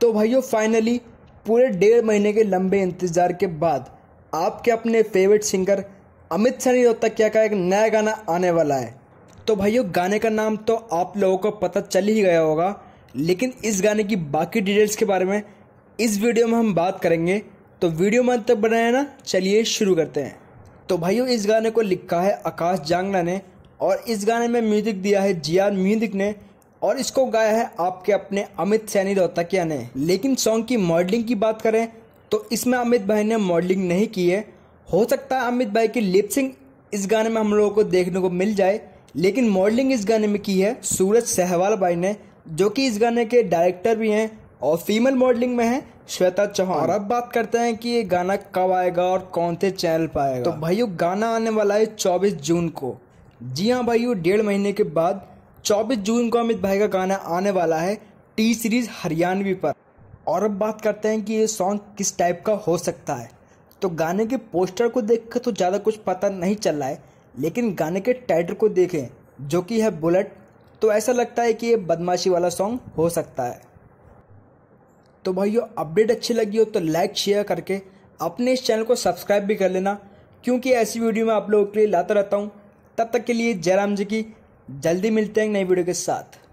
तो भाइयों फाइनली पूरे डेढ़ महीने के लंबे इंतज़ार के बाद आपके अपने फेवरेट सिंगर अमित सनी क्या का एक नया गाना आने वाला है तो भाइयों गाने का नाम तो आप लोगों को पता चल ही गया होगा लेकिन इस गाने की बाकी डिटेल्स के बारे में इस वीडियो में हम बात करेंगे तो वीडियो में तक बनाए ना चलिए शुरू करते हैं तो भाइयों इस गाने को लिखा है आकाश जांगला ने और इस गाने में म्यूज़िक दिया है जियान म्यूजिक ने और इसको गाया है आपके अपने अमित सैनी रोहतकिया ने लेकिन सॉन्ग की मॉडलिंग की बात करें तो इसमें अमित भाई ने मॉडलिंग नहीं की है हो सकता है अमित भाई की लिपसिंग इस गाने में हम लोगों को देखने को मिल जाए लेकिन मॉडलिंग इस गाने में की है सूरज सहवाल भाई ने जो कि इस गाने के डायरेक्टर भी हैं और फीमेल मॉडलिंग में है श्वेता चौहान और अब बात करते हैं कि ये गाना कब आएगा और कौन से चैनल पर आएगा तो भाइयों गाना आने वाला है 24 जून को जी हाँ भाइयों डेढ़ महीने के बाद चौबीस जून को अमित भाई का गाना आने वाला है टी सीरीज़ हरियाणवी पर और अब बात करते हैं कि ये सॉन्ग किस टाइप का हो सकता है तो गाने के पोस्टर को देख कर तो ज़्यादा कुछ पता नहीं चल रहा है लेकिन गाने के टाइटल को देखें जो कि है बुलेट तो ऐसा लगता है कि ये बदमाशी वाला सॉन्ग हो सकता है तो भाइयों अपडेट अच्छी लगी हो तो लाइक शेयर करके अपने इस चैनल को सब्सक्राइब भी कर लेना क्योंकि ऐसी वीडियो मैं आप लोगों के लिए लाता रहता हूँ तब तक के लिए जयराम जी की जल्दी मिलते हैं नई वीडियो के साथ